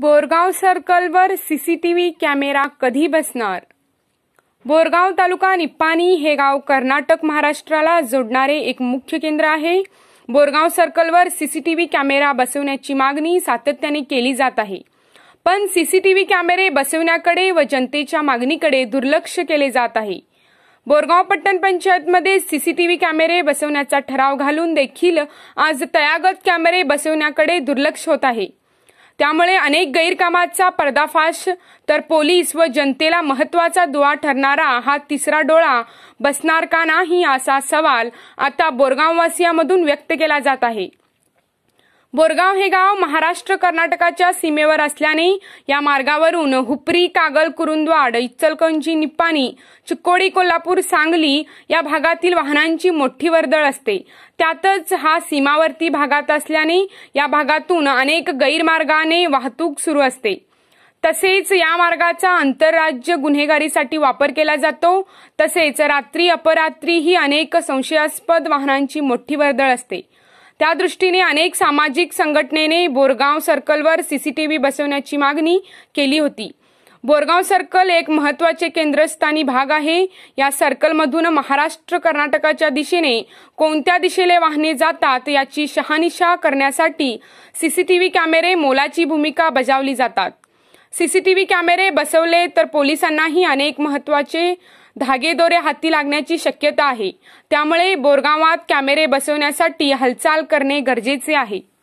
Borgaon सर्कलवर CCTV camera कधी बसणार बोरगाव तालुका निप्पाणी हे गाव कर्नाटक महाराष्ट्राला जोडणारे एक मुख्य केंद्र आहे बोरगाव सर्कलवर सीसीटीव्ही कॅमेरा बसवण्याची मागणी सातत्याने केली जात आहे पण सी सी टी व्ही कॅमेरे बसवण्याकडे व जनतेच्या मागणीकडे दुर्लक्ष केले जात आहे बोरगाव पट्टण पंचायतमध्ये सीसीटीव्ही कॅमेरे बसवण्याचा ठराव घालून देखील आज तयागत कॅमेरे बसवण्याकडे दुर्लक्ष होत आहे त्यामुळे अनेक गैरकामाचा पर्दाफाश तर पोलीस व जनतेला महत्वाचा दुवा ठरणारा हा तिसरा डोळा बसणार का नाही असा सवाल आता बोरगाववासियामधून व्यक्त केला जात आहे बोरगाव हे गाव महाराष्ट्र कर्नाटकाच्या सीमेवर असल्याने या मार्गावरून हुपरी कागल कुरुंदवाड इचलकंजी निप्पाणी चिक्कोडी कोल्हापूर सांगली या भागातील वाहनांची मोठी वर्दळ असते त्यातच हा सीमावर्ती भागात असल्याने या भागातून अनेक गैरमार्गाने वाहतूक सुरू असते तसेच या मार्गाचा आंतरराज्य गुन्हेगारीसाठी वापर केला जातो तसेच रात्री अपरात्रीही अनेक संशयास्पद वाहनांची मोठी वर्दळ असते त्या दृष्टीने अनेक सामाजिक संघटनेने बोरगाव सर्कलवर सीसीटीव्ही बसवण्याची मागणी केली होती बोरगाव सर्कल एक महत्वाचे केंद्रस्थानी भाग आहे या सर्कलमधून महाराष्ट्र कर्नाटकाच्या दिशेने कोणत्या दिशेने वाहने जातात याची शहानिशा करण्यासाठी सीसीटीव्ही कॅमेरे मोलाची भूमिका बजावली जातात सीसीटीव्ही कॅमेरे बसवले तर पोलिसांनाही अनेक महत्वाचे धागेदोरे हाती लागण्याची शक्यता आहे त्यामुळे बोरगावात कॅमेरे बसवण्यासाठी हालचाल करणे गरजेचे आहे